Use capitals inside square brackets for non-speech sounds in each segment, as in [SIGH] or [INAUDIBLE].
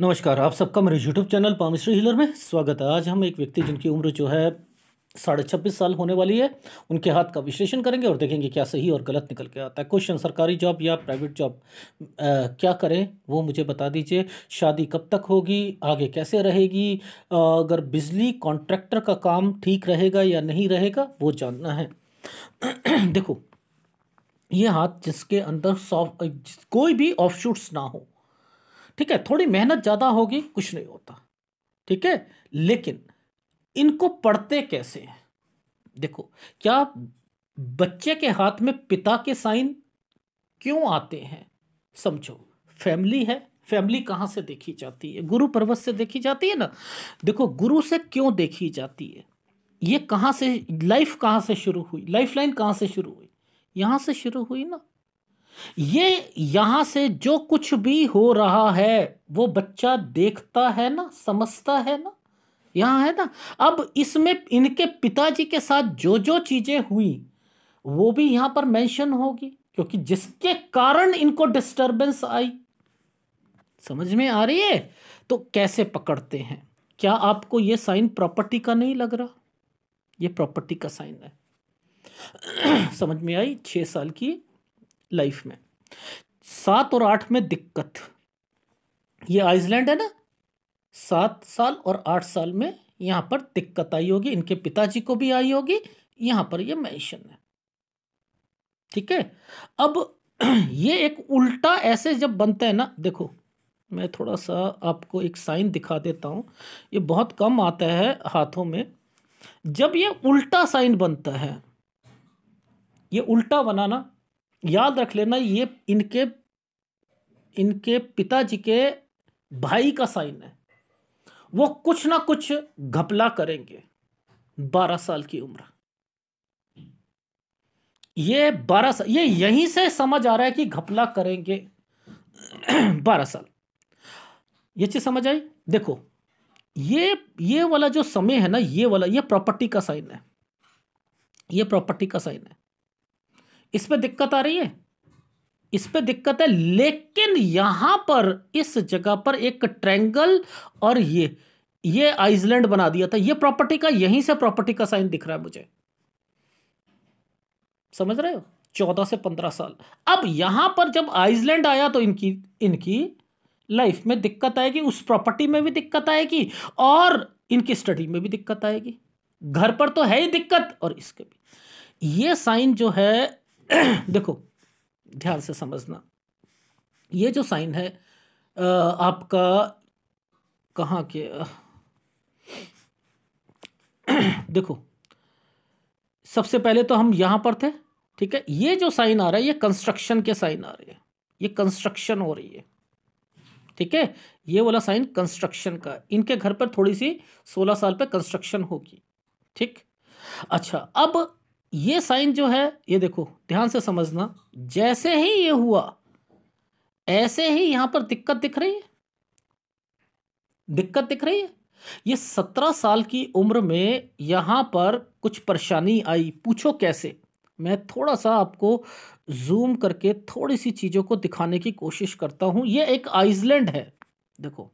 नमस्कार आप सबका मेरे यूट्यूब चैनल पामिश्री हिलर में स्वागत है आज हम एक व्यक्ति जिनकी उम्र जो है साढ़े छब्बीस साल होने वाली है उनके हाथ का विश्लेषण करेंगे और देखेंगे क्या सही और गलत निकल के आता है क्वेश्चन सरकारी जॉब या प्राइवेट जॉब क्या करें वो मुझे बता दीजिए शादी कब तक होगी आगे कैसे रहेगी अगर बिजली कॉन्ट्रैक्टर का काम ठीक रहेगा या नहीं रहेगा वो जानना है [CLEARS THROAT] देखो ये हाथ जिसके अंदर सॉफ्ट कोई भी ऑफ शूट्स ना हो ठीक है थोड़ी मेहनत ज़्यादा होगी कुछ नहीं होता ठीक है लेकिन इनको पढ़ते कैसे हैं देखो क्या बच्चे के हाथ में पिता के साइन क्यों आते हैं समझो फैमिली है फैमिली कहाँ से देखी जाती है गुरु पर्वत से देखी जाती है ना देखो गुरु से क्यों देखी जाती है ये कहाँ से लाइफ कहाँ से शुरू हुई लाइफ लाइन कहाँ से शुरू हुई यहाँ से शुरू हुई ना ये यहां से जो कुछ भी हो रहा है वो बच्चा देखता है ना समझता है ना यहां है ना अब इसमें इनके पिताजी के साथ जो जो चीज़ें हुई वो भी यहां पर मेंशन होगी क्योंकि जिसके कारण इनको डिस्टरबेंस आई समझ में आ रही है तो कैसे पकड़ते हैं क्या आपको ये साइन प्रॉपर्टी का नहीं लग रहा ये प्रॉपर्टी का साइन है [CLEARS THROAT] समझ में आई छह साल की लाइफ में सात और आठ में दिक्कत ये आइसलैंड है ना सात साल और आठ साल में यहां पर दिक्कत आई होगी इनके पिताजी को भी आई होगी यहां पर ये मेंशन है ठीक है अब [CLEARS THROAT] ये एक उल्टा ऐसे जब बनते हैं ना देखो मैं थोड़ा सा आपको एक साइन दिखा देता हूं ये बहुत कम आता है हाथों में जब ये उल्टा साइन बनता है ये उल्टा बनाना याद रख लेना ये इनके इनके पिताजी के भाई का साइन है वो कुछ ना कुछ घपला करेंगे बारह साल की उम्र ये बारह साल ये यहीं से समझ आ रहा है कि घपला करेंगे [CLEARS THROAT] बारह साल ये चीज समझ आई देखो ये ये वाला जो समय है ना ये वाला ये प्रॉपर्टी का साइन है ये प्रॉपर्टी का साइन है इस पर दिक्कत आ रही है इस पर दिक्कत है लेकिन यहां पर इस जगह पर एक ट्रैंगल और ये ये आइसलैंड बना दिया था ये प्रॉपर्टी का यहीं से प्रॉपर्टी का साइन दिख रहा है मुझे समझ रहे हो चौदह से पंद्रह साल अब यहां पर जब आइसलैंड आया तो इनकी इनकी लाइफ में दिक्कत आएगी उस प्रॉपर्टी में भी दिक्कत आएगी और इनकी स्टडी में भी दिक्कत आएगी घर पर तो है ही दिक्कत और इसके भी ये साइन जो है [CLEARS THROAT] देखो ध्यान से समझना ये जो साइन है आपका कहाँ के [CLEARS THROAT] देखो सबसे पहले तो हम यहां पर थे ठीक है ये जो साइन आ रहा है ये कंस्ट्रक्शन के साइन आ रहे हैं ये कंस्ट्रक्शन हो रही है ठीक है ये वाला साइन कंस्ट्रक्शन का इनके घर पर थोड़ी सी सोलह साल पे कंस्ट्रक्शन होगी ठीक अच्छा अब ये साइन जो है ये देखो ध्यान से समझना जैसे ही ये हुआ ऐसे ही यहां पर दिक्कत दिख रही है दिक्कत दिख रही है ये सत्रह साल की उम्र में यहां पर कुछ परेशानी आई पूछो कैसे मैं थोड़ा सा आपको जूम करके थोड़ी सी चीज़ों को दिखाने की कोशिश करता हूं ये एक आइसलैंड है देखो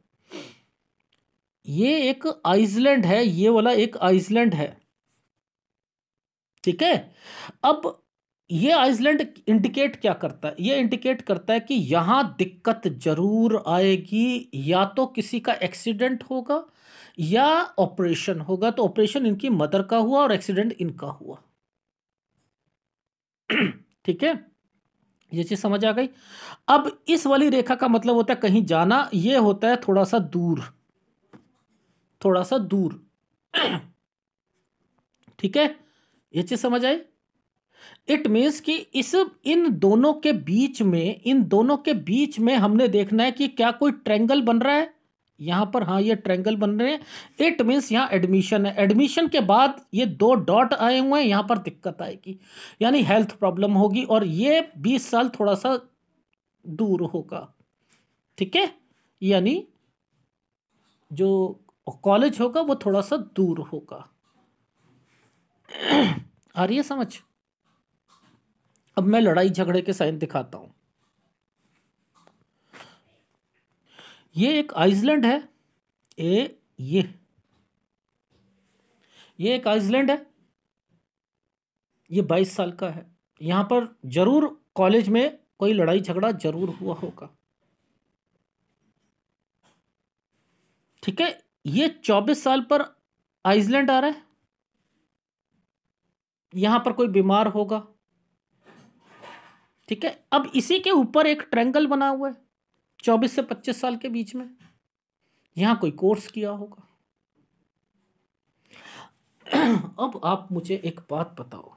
ये एक आइसलैंड है ये वाला एक आइसलैंड है ठीक है अब ये आइसलैंड इंडिकेट क्या करता है ये इंडिकेट करता है कि यहाँ दिक्कत जरूर आएगी या तो किसी का एक्सीडेंट होगा या ऑपरेशन होगा तो ऑपरेशन इनकी मदर का हुआ और एक्सीडेंट इनका हुआ [CLEARS THROAT] ठीक है ये चीज़ समझ आ गई अब इस वाली रेखा का मतलब होता है कहीं जाना ये होता है थोड़ा सा दूर थोड़ा सा दूर [CLEARS THROAT] ठीक है ये चीज समझ आई इट मीन्स कि इस इन दोनों के बीच में इन दोनों के बीच में हमने देखना है कि क्या कोई ट्रेंगल बन रहा है यहां पर हाँ ये ट्रेंगल बन रहे हैं इट मीन्स यहाँ एडमिशन है एडमिशन के बाद ये दो डॉट आए हुए हैं यहाँ पर दिक्कत आएगी यानी हेल्थ प्रॉब्लम होगी और ये बीस साल थोड़ा सा दूर होगा ठीक है यानी जो कॉलेज होगा वो थोड़ा सा दूर होगा आ रही है समझ अब मैं लड़ाई झगड़े के साइन दिखाता हूं ये एक आइसलैंड है ए ये ये एक आइसलैंड है ये बाईस साल का है यहां पर जरूर कॉलेज में कोई लड़ाई झगड़ा जरूर हुआ होगा ठीक है ये चौबीस साल पर आइसलैंड आ रहा है यहाँ पर कोई बीमार होगा ठीक है अब इसी के ऊपर एक ट्रेंगल बना हुआ है चौबीस से पच्चीस साल के बीच में यहाँ कोई कोर्स किया होगा [CLEARS THROAT] अब आप मुझे एक बात बताओ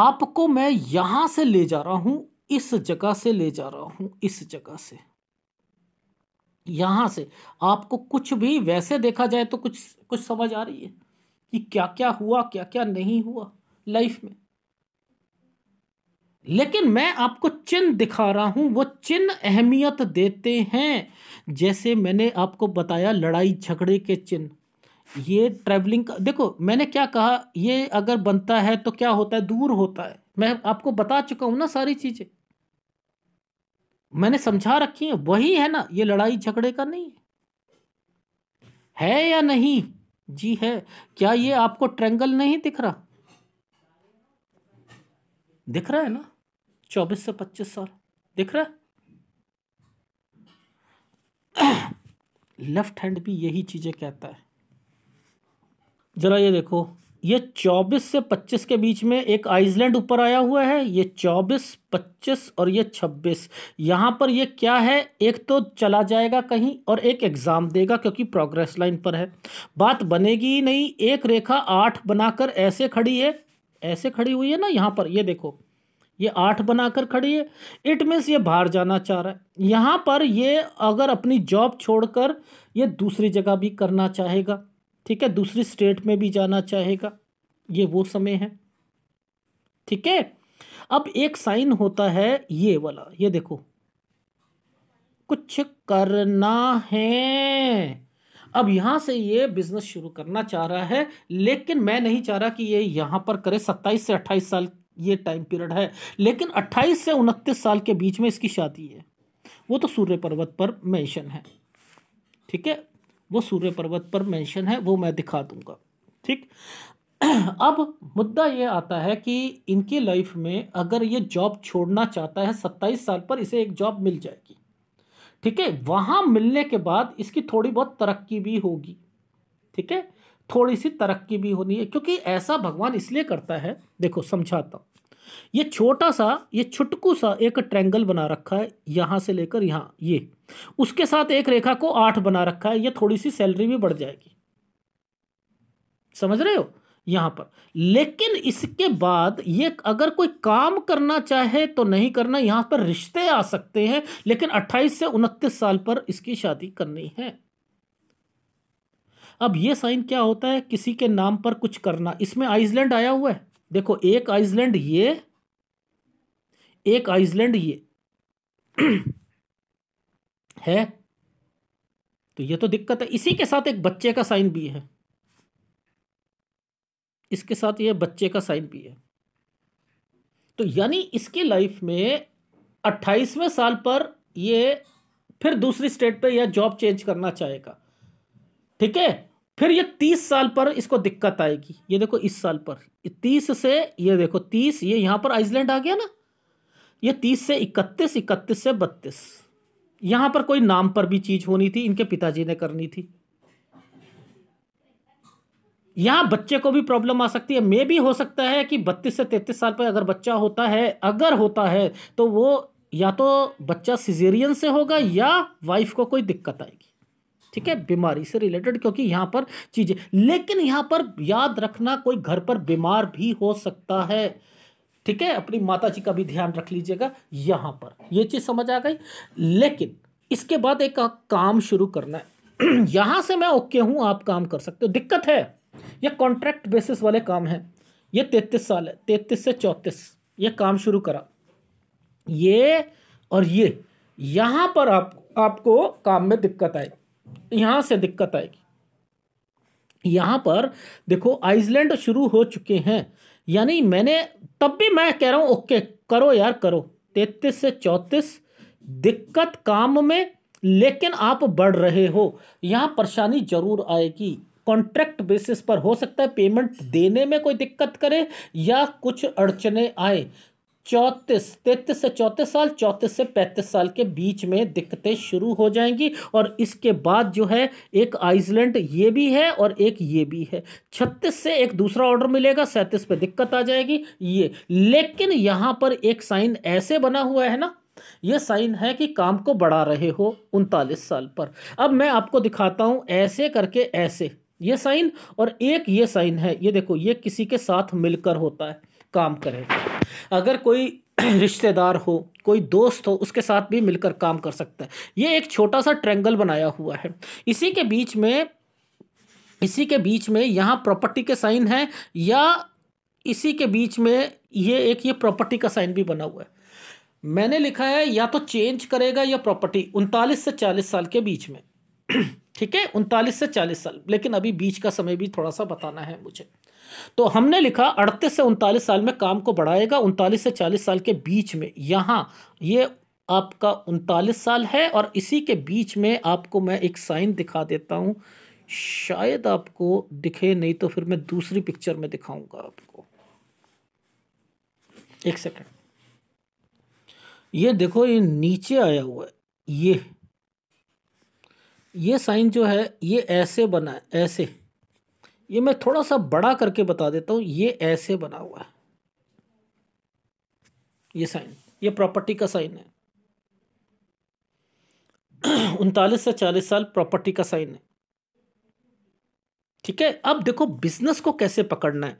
आपको मैं यहां से ले जा रहा हूं इस जगह से ले जा रहा हूं इस जगह से यहां से आपको कुछ भी वैसे देखा जाए तो कुछ कुछ समझ आ रही है कि क्या क्या हुआ क्या क्या नहीं हुआ लाइफ में लेकिन मैं आपको चिन्ह दिखा रहा हूं वो चिन्ह अहमियत देते हैं जैसे मैंने आपको बताया लड़ाई झगड़े के चिन्ह ये ट्रैवलिंग का देखो मैंने क्या कहा ये अगर बनता है तो क्या होता है दूर होता है मैं आपको बता चुका हूं ना सारी चीज़ें मैंने समझा रखी है वही है ना ये लड़ाई झगड़े का नहीं है है या नहीं जी है क्या ये आपको ट्रैंगल नहीं दिख रहा दिख रहा है ना चौबीस से पच्चीस साल दिख रहा है लेफ्ट हैंड भी यही चीज़ें कहता है ज़रा ये देखो ये चौबीस से पच्चीस के बीच में एक आइसलैंड ऊपर आया हुआ है ये चौबीस पच्चीस और ये छब्बीस यहाँ पर ये क्या है एक तो चला जाएगा कहीं और एक एग्ज़ाम देगा क्योंकि प्रोग्रेस लाइन पर है बात बनेगी ही नहीं एक रेखा आठ बनाकर ऐसे खड़ी है ऐसे खड़ी हुई है ना यहाँ पर ये देखो ये आठ बनाकर खड़ी है इट मीन्स ये बाहर जाना चाह रहा है यहाँ पर ये अगर अपनी जॉब छोड़कर ये दूसरी जगह भी करना चाहेगा ठीक है दूसरी स्टेट में भी जाना चाहेगा ये वो समय है ठीक है अब एक साइन होता है ये वाला ये देखो कुछ करना है अब यहाँ से ये बिजनेस शुरू करना चाह रहा है लेकिन मैं नहीं चाह रहा कि ये यहाँ पर करे सत्ताईस से अट्ठाईस साल ये टाइम पीरियड है लेकिन अट्ठाईस से उनतीस साल के बीच में इसकी शादी है वो तो सूर्य पर्वत पर मेंशन है ठीक है वो सूर्य पर्वत पर मेंशन है वो मैं दिखा दूंगा ठीक [CLEARS THROAT] अब मुद्दा ये आता है कि इनकी लाइफ में अगर ये जॉब छोड़ना चाहता है सत्ताईस साल पर इसे एक जॉब मिल जाएगी ठीक है वहां मिलने के बाद इसकी थोड़ी बहुत तरक्की भी होगी ठीक है थोड़ी सी तरक्की भी होनी है क्योंकि ऐसा भगवान इसलिए करता है देखो समझाता हूं ये छोटा सा ये छुटकू सा एक ट्रैंगल बना रखा है यहां से लेकर यहां ये उसके साथ एक रेखा को आठ बना रखा है ये थोड़ी सी सैलरी भी बढ़ जाएगी समझ रहे हो यहाँ पर लेकिन इसके बाद ये अगर कोई काम करना चाहे तो नहीं करना यहाँ पर रिश्ते आ सकते हैं लेकिन 28 से उनतीस साल पर इसकी शादी करनी है अब ये साइन क्या होता है किसी के नाम पर कुछ करना इसमें आइसलैंड आया हुआ है देखो एक आइसलैंड ये एक आइसलैंड ये [CLEARS THROAT] है तो ये तो दिक्कत है इसी के साथ एक बच्चे का साइन भी है इसके साथ ये बच्चे का साइन भी है तो यानी इसकी लाइफ में अट्ठाईसवें साल पर ये फिर दूसरी स्टेट पे या जॉब चेंज करना चाहेगा ठीक है फिर ये तीस साल पर इसको दिक्कत आएगी ये देखो इस साल पर तीस से ये देखो तीस ये यहां पर आइसलैंड आ गया ना ये तीस से इकतीस इकतीस से बत्तीस यहां पर कोई नाम पर भी चीज़ होनी थी इनके पिताजी ने करनी थी यहाँ बच्चे को भी प्रॉब्लम आ सकती है मे भी हो सकता है कि बत्तीस से तैंतीस साल पर अगर बच्चा होता है अगर होता है तो वो या तो बच्चा सिजेरियन से होगा या वाइफ को कोई दिक्कत आएगी ठीक है बीमारी से रिलेटेड क्योंकि यहाँ पर चीज़ें लेकिन यहाँ पर याद रखना कोई घर पर बीमार भी हो सकता है ठीक है अपनी माता जी का भी ध्यान रख लीजिएगा यहाँ पर ये चीज़ समझ आ गई लेकिन इसके बाद एक काम शुरू करना है [CLEARS THROAT] यहाँ से मैं ओके हूँ आप काम कर सकते हो दिक्कत है ये कॉन्ट्रैक्ट बेसिस वाले काम हैं ये तैतीस साल है तैतीस से चौंतीस ये काम शुरू करा ये और ये यहाँ पर आप आपको काम में दिक्कत आएगी यहाँ से दिक्कत आएगी यहाँ पर देखो आइसलैंड शुरू हो चुके हैं यानी मैंने तब भी मैं कह रहा हूँ ओके करो यार करो तैतीस से चौंतीस दिक्कत काम में लेकिन आप बढ़ रहे हो यहाँ परेशानी जरूर आएगी कॉन्ट्रैक्ट बेसिस पर हो सकता है पेमेंट देने में कोई दिक्कत करे या कुछ अड़चने आए चौंतीस तैंतीस से चौंतीस साल चौंतीस से पैंतीस साल के बीच में दिक्कतें शुरू हो जाएंगी और इसके बाद जो है एक आइसलैंड ये भी है और एक ये भी है छत्तीस से एक दूसरा ऑर्डर मिलेगा सैंतीस पे दिक्कत आ जाएगी ये लेकिन यहाँ पर एक साइन ऐसे बना हुआ है ना ये साइन है कि काम को बढ़ा रहे हो उनतालीस साल पर अब मैं आपको दिखाता हूँ ऐसे करके ऐसे ये साइन और एक ये साइन है ये देखो ये किसी के साथ मिलकर होता है काम करेगा अगर कोई [CLEARS THROAT] रिश्तेदार हो कोई दोस्त हो उसके साथ भी मिलकर काम कर सकता है ये एक छोटा सा ट्रेंगल बनाया हुआ है इसी के बीच में इसी के बीच में यहाँ प्रॉपर्टी के साइन है या इसी के बीच में ये एक ये प्रॉपर्टी का साइन भी बना हुआ है मैंने लिखा है या तो चेंज करेगा या प्रॉपर्टी उनतालीस से चालीस साल के बीच में [CLEARS THROAT] ठीक है उनतालीस से चालीस साल लेकिन अभी बीच का समय भी थोड़ा सा बताना है मुझे तो हमने लिखा अड़तीस से उनतालीस साल में काम को बढ़ाएगा उनतालीस से चालीस साल के बीच में यहाँ ये आपका उनतालीस साल है और इसी के बीच में आपको मैं एक साइन दिखा देता हूँ शायद आपको दिखे नहीं तो फिर मैं दूसरी पिक्चर में दिखाऊंगा आपको एक सेकेंड ये देखो ये नीचे आया हुआ है ये ये साइन जो है ये ऐसे बना ऐसे ये मैं थोड़ा सा बड़ा करके बता देता हूँ ये ऐसे बना हुआ है ये साइन ये प्रॉपर्टी का साइन है [CLEARS THROAT] उनतालीस से चालीस साल प्रॉपर्टी का साइन है ठीक है अब देखो बिजनेस को कैसे पकड़ना है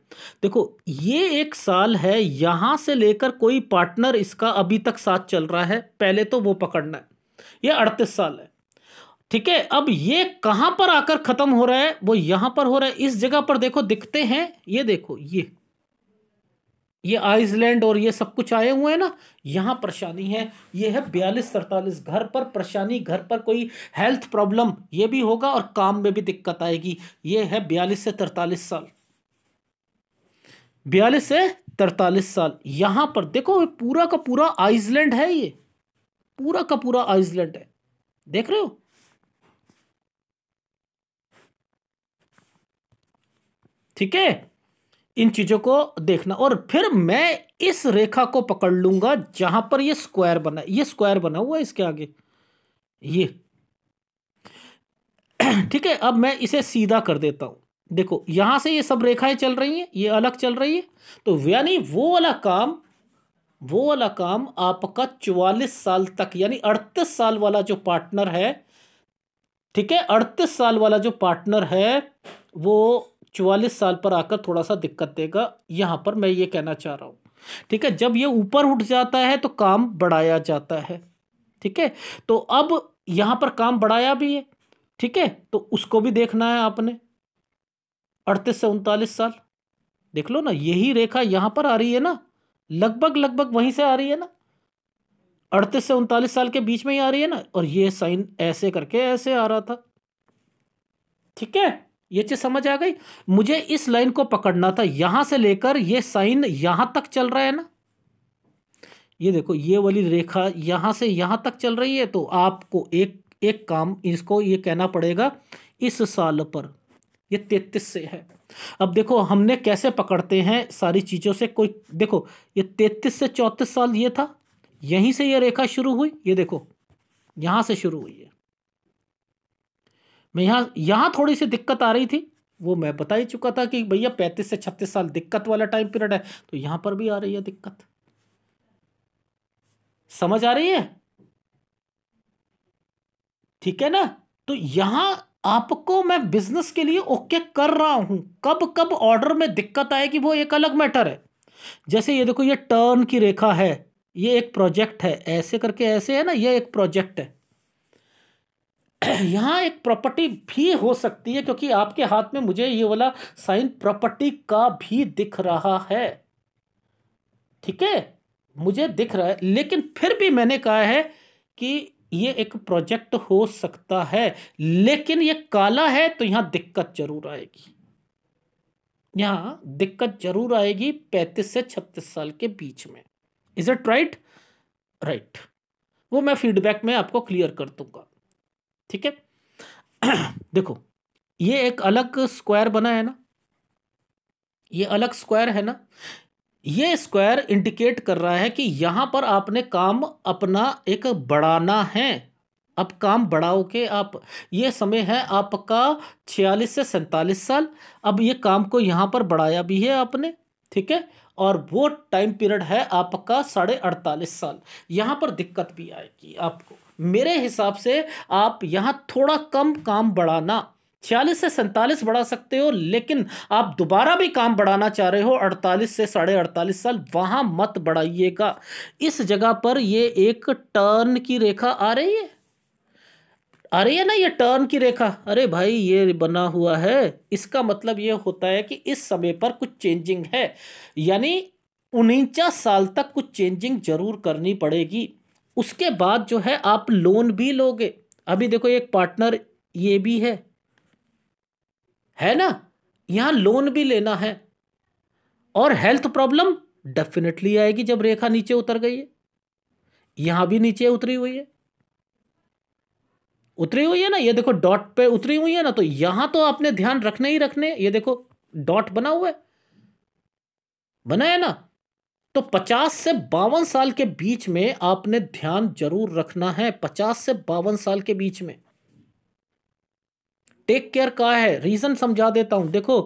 देखो ये एक साल है यहां से लेकर कोई पार्टनर इसका अभी तक साथ चल रहा है पहले तो वो पकड़ना है ये अड़तीस साल है ठीक है अब ये कहां पर आकर खत्म हो रहा है वो यहां पर हो रहा है इस जगह पर देखो दिखते हैं ये देखो ये ये आइसलैंड और ये सब कुछ आए हुए हैं ना यहाँ परेशानी है ये है बयालीस सड़तालीस घर पर परेशानी घर पर कोई हेल्थ प्रॉब्लम ये भी होगा और काम में भी दिक्कत आएगी ये है बयालीस से तरतालीस साल बयालीस से तरतालीस साल यहाँ पर देखो पूरा का पूरा आइसलैंड है ये पूरा का पूरा आइसलैंड है देख रहे हो ठीक है इन चीज़ों को देखना और फिर मैं इस रेखा को पकड़ लूंगा जहां पर ये स्क्वायर बना ये स्क्वायर बना हुआ है इसके आगे ये [CLEARS THROAT] ठीक है अब मैं इसे सीधा कर देता हूं देखो यहां से ये सब रेखाएं चल रही हैं ये अलग चल रही है तो यानी वो वाला काम वो वाला काम आपका चौवालीस साल तक यानी अड़तीस साल वाला जो पार्टनर है ठीक है अड़तीस साल वाला जो पार्टनर है वो चवालीस साल पर आकर थोड़ा सा दिक्कत देगा यहाँ पर मैं ये कहना चाह रहा हूँ ठीक है जब ये ऊपर उठ जाता है तो काम बढ़ाया जाता है ठीक है तो अब यहाँ पर काम बढ़ाया भी है ठीक है तो उसको भी देखना है आपने अड़तीस से उनतालीस साल देख लो ना यही रेखा यहाँ पर आ रही है ना लगभग लगभग वहीं से आ रही है ना अड़तीस से उनतालीस साल के बीच में ही आ रही है ना और ये साइन ऐसे करके ऐसे आ रहा था ठीक है ये चीज़ समझ आ गई मुझे इस लाइन को पकड़ना था यहां से लेकर ये साइन यहां तक चल रहा है ना ये देखो ये वाली रेखा यहां से यहां तक चल रही है तो आपको एक एक काम इसको ये कहना पड़ेगा इस साल पर ये तैतीस से है अब देखो हमने कैसे पकड़ते हैं सारी चीज़ों से कोई देखो ये तैतीस से चौतीस साल ये था यहीं से ये रेखा शुरू हुई ये देखो यहां से शुरू हुई है मैं यहाँ यहाँ थोड़ी सी दिक्कत आ रही थी वो मैं बता ही चुका था कि भैया पैंतीस से छत्तीस साल दिक्कत वाला टाइम पीरियड है तो यहाँ पर भी आ रही है दिक्कत समझ आ रही है ठीक है ना तो यहां आपको मैं बिजनेस के लिए ओके कर रहा हूं कब कब ऑर्डर में दिक्कत आएगी वो एक अलग मैटर है जैसे ये देखो ये टर्न की रेखा है ये एक प्रोजेक्ट है ऐसे करके ऐसे है ना ये एक प्रोजेक्ट है यहाँ एक प्रॉपर्टी भी हो सकती है क्योंकि आपके हाथ में मुझे ये वाला साइन प्रॉपर्टी का भी दिख रहा है ठीक है मुझे दिख रहा है लेकिन फिर भी मैंने कहा है कि ये एक प्रोजेक्ट हो सकता है लेकिन ये काला है तो यहाँ दिक्कत जरूर आएगी यहाँ दिक्कत जरूर आएगी पैंतीस से छत्तीस साल के बीच में इज इट राइट राइट वो मैं फीडबैक में आपको क्लियर कर दूंगा ठीक है [CLEARS THROAT] देखो ये एक अलग स्क्वायर बना है ना ये अलग स्क्वायर है ना ये स्क्वायर इंडिकेट कर रहा है कि यहां पर आपने काम अपना एक बढ़ाना है अब काम बढ़ाओ के आप ये समय है आपका छियालीस से सैंतालीस साल अब ये काम को यहां पर बढ़ाया भी है आपने ठीक है और वो टाइम पीरियड है आपका साढ़े अड़तालीस साल यहां पर दिक्कत भी आएगी आपको मेरे हिसाब से आप यहाँ थोड़ा कम काम बढ़ाना छियालीस से सैंतालीस बढ़ा सकते हो लेकिन आप दोबारा भी काम बढ़ाना चाह रहे हो अड़तालीस से साढ़े अड़तालीस साल वहाँ मत बढ़ाइएगा इस जगह पर ये एक टर्न की रेखा आ रही है आ रही है ना ये टर्न की रेखा अरे भाई ये बना हुआ है इसका मतलब ये होता है कि इस समय पर कुछ चेंजिंग है यानी उनचास साल तक कुछ चेंजिंग जरूर करनी पड़ेगी उसके बाद जो है आप लोन भी लोगे अभी देखो एक पार्टनर ये भी है है ना यहां लोन भी लेना है और हेल्थ प्रॉब्लम डेफिनेटली आएगी जब रेखा नीचे उतर गई है यहां भी नीचे उतरी हुई है उतरी हुई है ना ये देखो डॉट पे उतरी हुई है ना तो यहां तो आपने ध्यान रखने ही रखने ये देखो डॉट बना हुआ है बना है ना तो 50 से बावन साल के बीच में आपने ध्यान जरूर रखना है 50 से बावन साल के बीच में टेक केयर का है रीजन समझा देता हूं देखो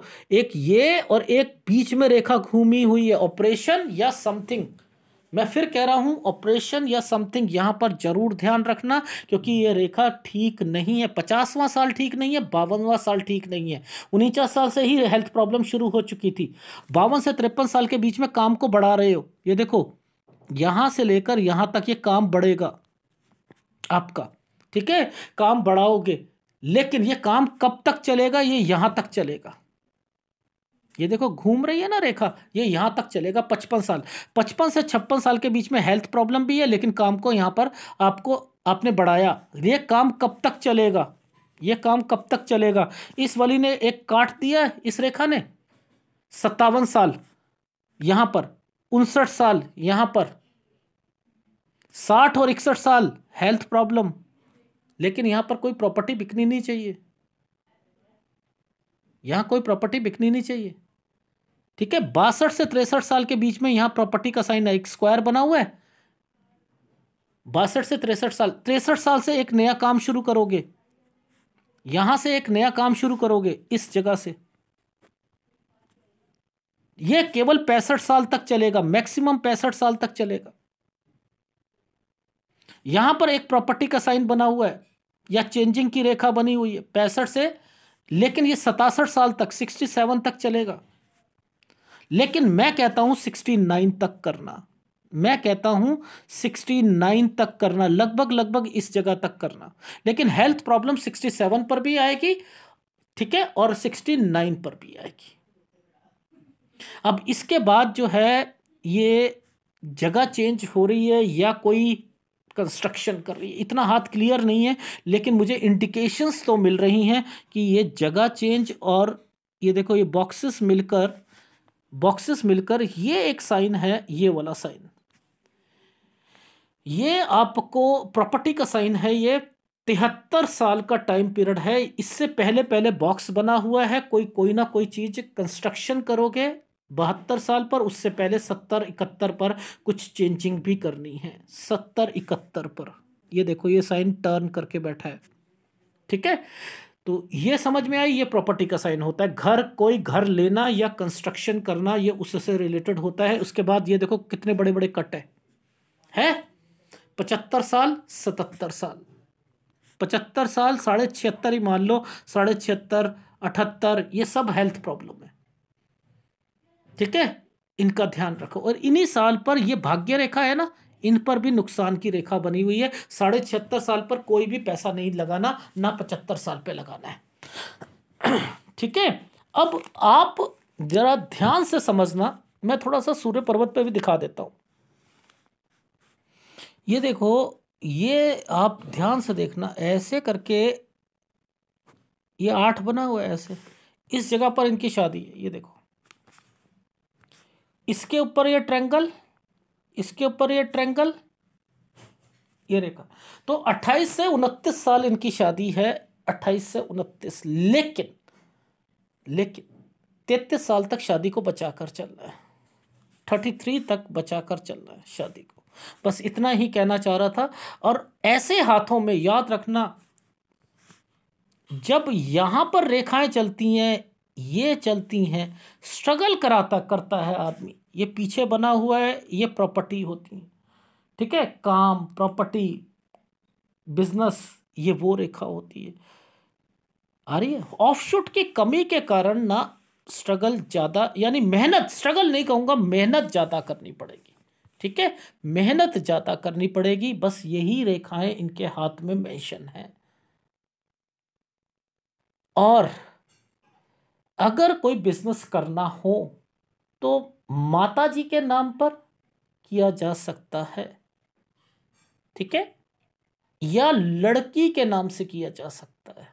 एक ये और एक बीच में रेखा घूमी हुई है ऑपरेशन या समथिंग मैं फिर कह रहा हूँ ऑपरेशन या समथिंग यहाँ पर जरूर ध्यान रखना क्योंकि ये रेखा ठीक नहीं है पचासवां साल ठीक नहीं है बावनवा साल ठीक नहीं है उनचास साल से ही हेल्थ प्रॉब्लम शुरू हो चुकी थी बावन से तिरपन साल के बीच में काम को बढ़ा रहे हो ये देखो यहाँ से लेकर यहाँ तक ये काम बढ़ेगा आपका ठीक है काम बढ़ाओगे लेकिन ये काम कब तक चलेगा ये यहाँ तक चलेगा ये देखो घूम रही है ना रेखा ये यहाँ तक चलेगा पचपन साल पचपन से छप्पन साल के बीच में हेल्थ प्रॉब्लम भी है लेकिन काम को यहाँ पर आपको आपने बढ़ाया ये काम कब तक चलेगा ये काम कब तक चलेगा इस वाली ने एक काट दिया इस रेखा ने सत्तावन साल यहाँ पर उनसठ साल यहाँ पर साठ और इकसठ साल हेल्थ प्रॉब्लम लेकिन यहाँ पर कोई प्रॉपर्टी बिकनी नहीं चाहिए यहाँ कोई प्रॉपर्टी बिकनी नहीं चाहिए ठीक है बासठ से तिरसठ साल के बीच में यहां प्रॉपर्टी का साइन एक स्क्वायर बना हुआ है बासठ से तिरसठ साल तिरसठ साल से एक नया काम शुरू करोगे यहां से एक नया काम शुरू करोगे इस जगह से यह केवल पैंसठ साल तक चलेगा मैक्सिमम पैंसठ साल तक चलेगा यहां पर एक प्रॉपर्टी का साइन बना हुआ है या चेंजिंग की रेखा बनी हुई है पैंसठ से लेकिन यह सतासठ साल तक सिक्सटी सेवन तक चलेगा लेकिन मैं कहता हूँ सिक्सटी नाइन तक करना मैं कहता हूँ सिक्सटी नाइन तक करना लगभग लगभग इस जगह तक करना लेकिन हेल्थ प्रॉब्लम सिक्सटी सेवन पर भी आएगी ठीक है और सिक्सटी नाइन पर भी आएगी अब इसके बाद जो है ये जगह चेंज हो रही है या कोई कंस्ट्रक्शन कर रही है इतना हाथ क्लियर नहीं है लेकिन मुझे इंडिकेशंस तो मिल रही हैं कि ये जगह चेंज और ये देखो ये बॉक्सेस मिलकर बॉक्सेस मिलकर ये एक साइन है ये वाला साइन ये आपको प्रॉपर्टी का साइन है ये तिहत्तर साल का टाइम पीरियड है इससे पहले पहले बॉक्स बना हुआ है कोई कोई ना कोई चीज़ कंस्ट्रक्शन करोगे बहत्तर साल पर उससे पहले सत्तर इकहत्तर पर कुछ चेंजिंग भी करनी है सत्तर इकहत्तर पर ये देखो ये साइन टर्न करके बैठा है ठीक है तो ये समझ में आई ये प्रॉपर्टी का साइन होता है घर कोई घर लेना या कंस्ट्रक्शन करना ये उससे रिलेटेड होता है उसके बाद ये देखो कितने बड़े बड़े कट है है पचहत्तर साल सतहत्तर साल पचहत्तर साल साढ़े छिहत्तर ही मान लो साढ़े छिहत्तर अठहत्तर ये सब हेल्थ प्रॉब्लम है ठीक है इनका ध्यान रखो और इन्हीं साल पर ये भाग्य रेखा है ना इन पर भी नुकसान की रेखा बनी हुई है साढ़े छिहत्तर साल पर कोई भी पैसा नहीं लगाना ना पचहत्तर साल पे लगाना है [CLEARS THROAT] ठीक है अब आप जरा ध्यान से समझना मैं थोड़ा सा सूर्य पर्वत पे भी दिखा देता हूं ये देखो ये आप ध्यान से देखना ऐसे करके ये आठ बना हुआ है ऐसे इस जगह पर इनकी शादी है ये देखो इसके ऊपर ये ट्रैंगल इसके ऊपर ये ट्रैंगल ये रेखा तो 28 से 29 साल इनकी शादी है 28 से 29 लेकिन लेकिन 33 साल तक शादी को बचा कर चलना है थर्टी थ्री तक बचा कर चलना है शादी को बस इतना ही कहना चाह रहा था और ऐसे हाथों में याद रखना जब यहां पर रेखाएं चलती हैं ये चलती हैं स्ट्रगल कराता करता है आदमी ये पीछे बना हुआ है ये प्रॉपर्टी होती है ठीक है काम प्रॉपर्टी बिजनेस ये वो रेखा होती है आ रही है ऑफशूट की कमी के कारण ना स्ट्रगल ज़्यादा यानी मेहनत स्ट्रगल नहीं कहूँगा मेहनत ज़्यादा करनी पड़ेगी ठीक है मेहनत ज़्यादा करनी पड़ेगी बस यही रेखाएं इनके हाथ में मेंशन है और अगर कोई बिजनेस करना हो तो माता जी के नाम पर किया जा सकता है ठीक है या लड़की के नाम से किया जा सकता है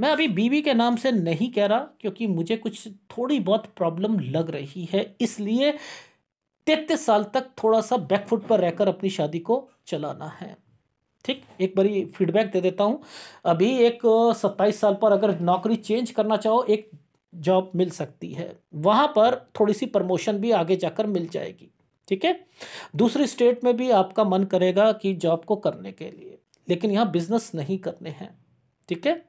मैं अभी बीवी के नाम से नहीं कह रहा क्योंकि मुझे कुछ थोड़ी बहुत प्रॉब्लम लग रही है इसलिए तैतीस साल तक थोड़ा सा बैकफुट पर रहकर अपनी शादी को चलाना है ठीक एक बारी फीडबैक दे देता हूँ अभी एक सत्ताईस साल पर अगर नौकरी चेंज करना चाहो एक जॉब मिल सकती है वहाँ पर थोड़ी सी प्रमोशन भी आगे जाकर मिल जाएगी ठीक है दूसरी स्टेट में भी आपका मन करेगा कि जॉब को करने के लिए लेकिन यहाँ बिजनेस नहीं करने हैं ठीक है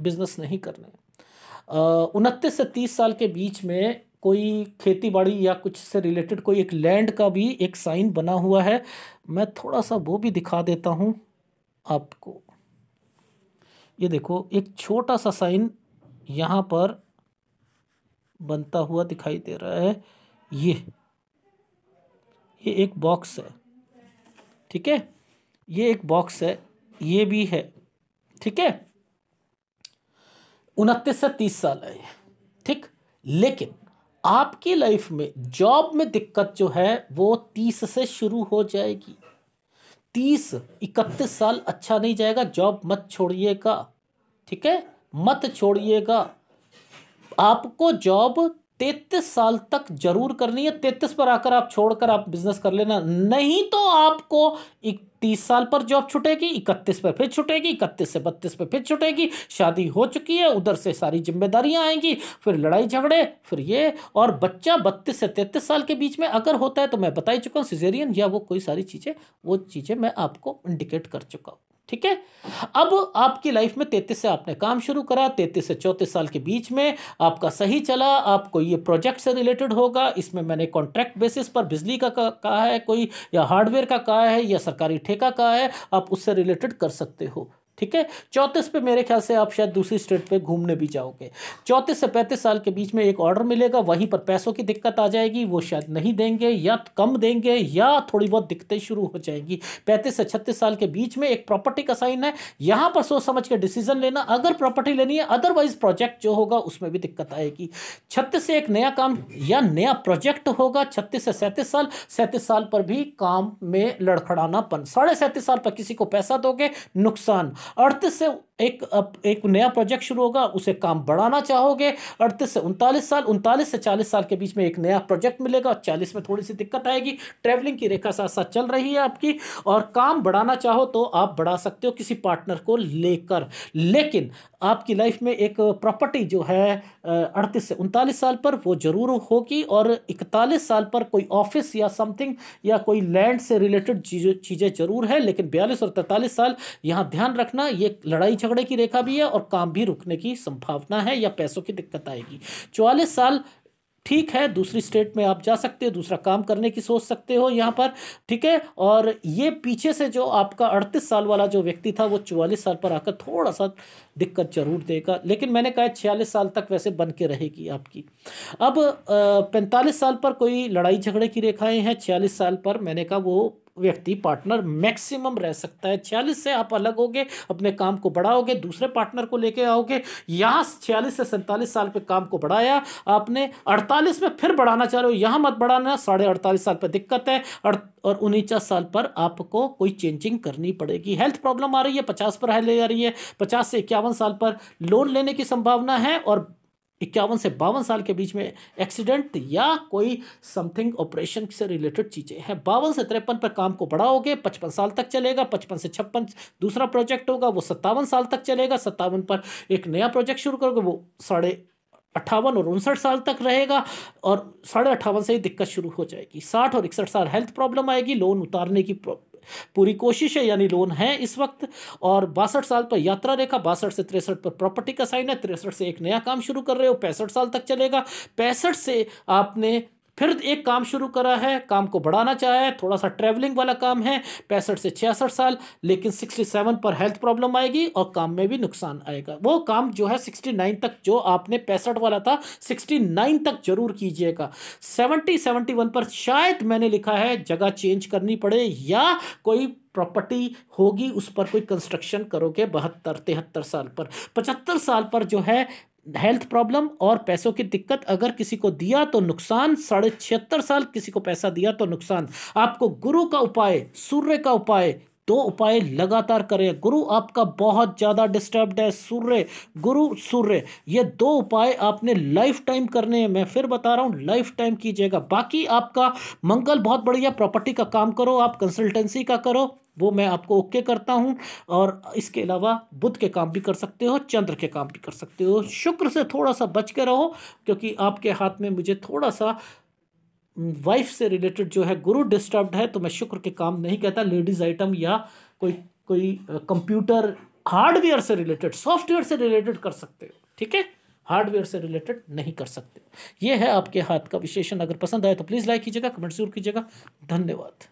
बिजनेस नहीं करने उनतीस से तीस साल के बीच में कोई खेती बाड़ी या कुछ से रिलेटेड कोई एक लैंड का भी एक साइन बना हुआ है मैं थोड़ा सा वो भी दिखा देता हूँ आपको ये देखो एक छोटा सा साइन यहाँ पर बनता हुआ दिखाई दे रहा है ये ये एक बॉक्स है ठीक है ये एक बॉक्स है ये भी है ठीक है उनतीस से तीस साल है ठीक लेकिन आपकी लाइफ में जॉब में दिक्कत जो है वो तीस से शुरू हो जाएगी तीस इकतीस साल अच्छा नहीं जाएगा जॉब मत छोड़िएगा ठीक है मत छोड़िएगा आपको जॉब तैतीस साल तक जरूर करनी है तैतीस पर आकर आप छोड़कर आप बिजनेस कर लेना नहीं तो आपको तीस साल पर जॉब छुटेगी इकतीस पर फिर छुटेगी इकतीस से बत्तीस पर फिर छुटेगी शादी हो चुकी है उधर से सारी जिम्मेदारियां आएंगी फिर लड़ाई झगड़े फिर ये और बच्चा बत्तीस से तैतीस साल के बीच में अगर होता है तो मैं बता ही चुका हूँ सिजेरियन या वो कोई सारी चीज़ें वो चीज़ें मैं आपको इंडिकेट कर चुका हूँ ठीक है अब आपकी लाइफ में तैतीस से आपने काम शुरू करा तैतीस से चौंतीस साल के बीच में आपका सही चला आपको ये प्रोजेक्ट से रिलेटेड होगा इसमें मैंने कॉन्ट्रैक्ट बेसिस पर बिजली का कहा है कोई या हार्डवेयर का कहा है या सरकारी ठेका कहा है आप उससे रिलेटेड कर सकते हो ठीक है चौंतीस पे मेरे ख्याल से आप शायद दूसरी स्टेट पे घूमने भी जाओगे चौंतीस से पैंतीस साल के बीच में एक ऑर्डर मिलेगा वहीं पर पैसों की दिक्कत आ जाएगी वो शायद नहीं देंगे या तो कम देंगे या थोड़ी बहुत दिक्कतें शुरू हो जाएंगी पैंतीस से छत्तीस साल के बीच में एक प्रॉपर्टी का साइन है यहाँ पर सोच समझ के डिसीजन लेना अगर प्रॉपर्टी लेनी है अदरवाइज प्रोजेक्ट जो होगा उसमें भी दिक्कत आएगी छत्तीस से एक नया काम या नया प्रोजेक्ट होगा छत्तीस से सैंतीस साल सैंतीस साल पर भी काम में लड़खड़ानापन साढ़े सैंतीस साल पर किसी को पैसा दोगे नुकसान अड़तीस से एक एक नया प्रोजेक्ट शुरू होगा उसे काम बढ़ाना चाहोगे अड़तीस से उनतालीस साल उनतालीस से चालीस साल के बीच में एक नया प्रोजेक्ट मिलेगा और चालीस में थोड़ी सी दिक्कत आएगी ट्रैवलिंग की रेखा साथ साथ चल रही है आपकी और काम बढ़ाना चाहो तो आप बढ़ा सकते हो किसी पार्टनर को लेकर लेकिन आपकी लाइफ में एक प्रॉपर्टी जो है अड़तीस से उनतालीस साल पर वो ज़रूर होगी और इकतालीस साल पर कोई ऑफिस या समथिंग या कोई लैंड से रिलेटेड चीज़ें ज़रूर है लेकिन बयालीस और तैंतालीस साल यहाँ ध्यान रखना रखना ये लड़ाई झगड़े की रेखा भी है और काम भी रुकने की संभावना है या पैसों की दिक्कत आएगी चौवालीस साल ठीक है दूसरी स्टेट में आप जा सकते हो दूसरा काम करने की सोच सकते हो यहाँ पर ठीक है और ये पीछे से जो आपका अड़तीस साल वाला जो व्यक्ति था वो चौवालीस साल पर आकर थोड़ा सा दिक्कत जरूर देगा लेकिन मैंने कहा छियालीस साल तक वैसे बन के रहेगी आपकी अब पैंतालीस साल पर कोई लड़ाई झगड़े की रेखाएं हैं छियालीस साल पर मैंने कहा वो व्यक्ति पार्टनर मैक्सिमम रह सकता है छियालीस से आप अलग होगे अपने काम को बढ़ाओगे दूसरे पार्टनर को लेके आओगे यहाँ छियालीस से सैंतालीस साल पे काम को बढ़ाया आपने अड़तालीस में फिर बढ़ाना चाह रहे हो यहाँ मत बढ़ाना साढ़े अड़तालीस साल पर दिक्कत है और उनचास साल पर आपको कोई चेंजिंग करनी पड़ेगी हेल्थ प्रॉब्लम आ रही है पचास पर है ले जा रही है पचास से इक्यावन साल पर लोन लेने की संभावना है और इक्यावन से बावन साल के बीच में एक्सीडेंट या कोई समथिंग ऑपरेशन से रिलेटेड चीज़ें हैं बावन से तिरपन पर काम को बढ़ाओगे पचपन साल तक चलेगा पचपन से छप्पन दूसरा प्रोजेक्ट होगा वो सत्तावन साल तक चलेगा सत्तावन पर एक नया प्रोजेक्ट शुरू करोगे वो साढ़े अट्ठावन और उनसठ साल तक रहेगा और साढ़े अट्ठावन से ही दिक्कत शुरू हो जाएगी साठ और इकसठ साल हेल्थ प्रॉब्लम आएगी लोन उतारने की पूरी कोशिश है यानी लोन है इस वक्त और बासठ साल पर यात्रा रेखा बासठ से तिरसठ पर प्रॉपर्टी का साइन है तिरसठ से एक नया काम शुरू कर रहे हो पैंसठ साल तक चलेगा पैंसठ से आपने फिर एक काम शुरू करा है काम को बढ़ाना चाहे थोड़ा सा ट्रैवलिंग वाला काम है पैंसठ से छियासठ साल लेकिन सिक्सटी सेवन पर हेल्थ प्रॉब्लम आएगी और काम में भी नुकसान आएगा वो काम जो है सिक्सटी नाइन तक जो आपने पैंसठ वाला था सिक्सटी नाइन तक जरूर कीजिएगा सेवनटी सेवेंटी वन पर शायद मैंने लिखा है जगह चेंज करनी पड़े या कोई प्रॉपर्टी होगी उस पर कोई कंस्ट्रक्शन करोगे बहत्तर तिहत्तर साल पर पचहत्तर साल पर जो है हेल्थ प्रॉब्लम और पैसों की दिक्कत अगर किसी को दिया तो नुकसान साढ़े छिहत्तर साल किसी को पैसा दिया तो नुकसान आपको गुरु का उपाय सूर्य का उपाय दो उपाय लगातार करें गुरु आपका बहुत ज़्यादा डिस्टर्ब्ड है सूर्य गुरु सूर्य ये दो उपाय आपने लाइफ टाइम करने हैं मैं फिर बता रहा हूँ लाइफ टाइम कीजिएगा बाकी आपका मंगल बहुत बढ़िया प्रॉपर्टी का काम करो आप कंसल्टेंसी का करो वो मैं आपको ओके करता हूँ और इसके अलावा बुध के काम भी कर सकते हो चंद्र के काम भी कर सकते हो शुक्र से थोड़ा सा बच के रहो क्योंकि आपके हाथ में मुझे थोड़ा सा वाइफ से रिलेटेड जो है गुरु डिस्टर्ब्ड है तो मैं शुक्र के काम नहीं कहता लेडीज़ आइटम या कोई कोई कंप्यूटर हार्डवेयर से रिलेटेड सॉफ्टवेयर से रिलेटेड कर सकते हो ठीक है हार्डवेयर से रिलेटेड नहीं कर सकते ये है आपके हाथ का विशेषण अगर पसंद आए तो प्लीज़ लाइक कीजिएगा कमेंट जरूर कीजिएगा धन्यवाद